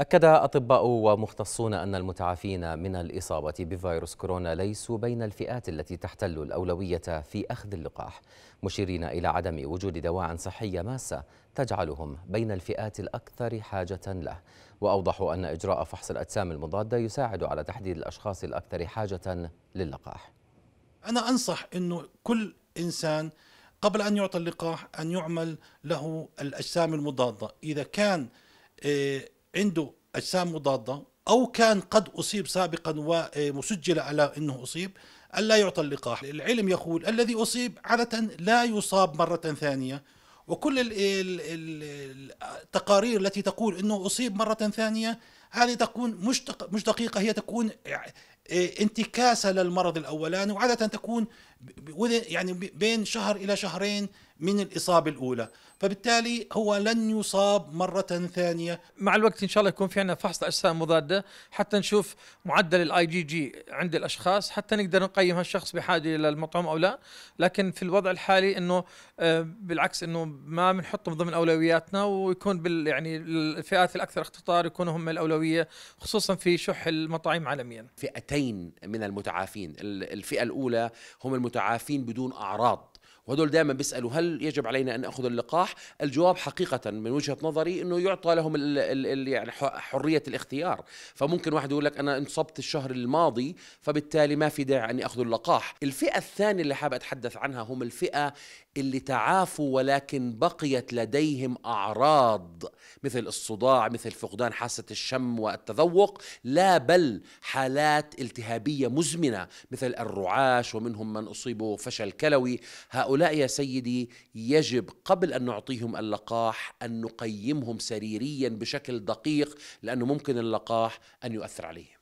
أكد أطباء ومختصون أن المتعافين من الإصابة بفيروس كورونا ليسوا بين الفئات التي تحتل الأولوية في أخذ اللقاح مشيرين إلى عدم وجود دواعٍ صحية ماسة تجعلهم بين الفئات الأكثر حاجة له وأوضحوا أن إجراء فحص الأجسام المضادة يساعد على تحديد الأشخاص الأكثر حاجة للقاح أنا أنصح أنه كل إنسان قبل أن يعطى اللقاح أن يعمل له الأجسام المضادة إذا كان إيه عنده اجسام مضاده او كان قد اصيب سابقا وسجل على انه اصيب الا يعطى اللقاح، العلم يقول الذي اصيب عاده لا يصاب مره ثانيه وكل التقارير التي تقول انه اصيب مره ثانيه هذه تكون مش مش دقيقه هي تكون انتكاسه للمرض الاولاني وعاده تكون يعني بين شهر الى شهرين من الإصابة الأولى فبالتالي هو لن يصاب مرة ثانية مع الوقت إن شاء الله يكون في عندنا فحص أجسام مضادة حتى نشوف معدل الاي جي جي عند الأشخاص حتى نقدر نقيم هالشخص بحاجة إلى المطعم أو لا لكن في الوضع الحالي أنه آه، بالعكس أنه ما بنحطه من ضمن أولوياتنا ويكون بال يعني الفئات الأكثر اختطار يكونوا هم الأولوية خصوصا في شح المطاعم عالميا فئتين من المتعافين الفئة الأولى هم المتعافين بدون أعراض وهدول دائما بيسالوا هل يجب علينا ان ناخذ اللقاح؟ الجواب حقيقه من وجهه نظري انه يعطى لهم الـ الـ الـ يعني حريه الاختيار، فممكن واحد يقول لك انا انصبت الشهر الماضي فبالتالي ما في داعي اني اخذ اللقاح، الفئه الثانيه اللي حاب اتحدث عنها هم الفئه اللي تعافوا ولكن بقيت لديهم اعراض مثل الصداع مثل فقدان حاسه الشم والتذوق لا بل حالات التهابيه مزمنه مثل الرعاش ومنهم من اصيبوا فشل كلوي هؤلاء يا سيدي يجب قبل ان نعطيهم اللقاح ان نقيمهم سريريا بشكل دقيق لانه ممكن اللقاح ان يؤثر عليهم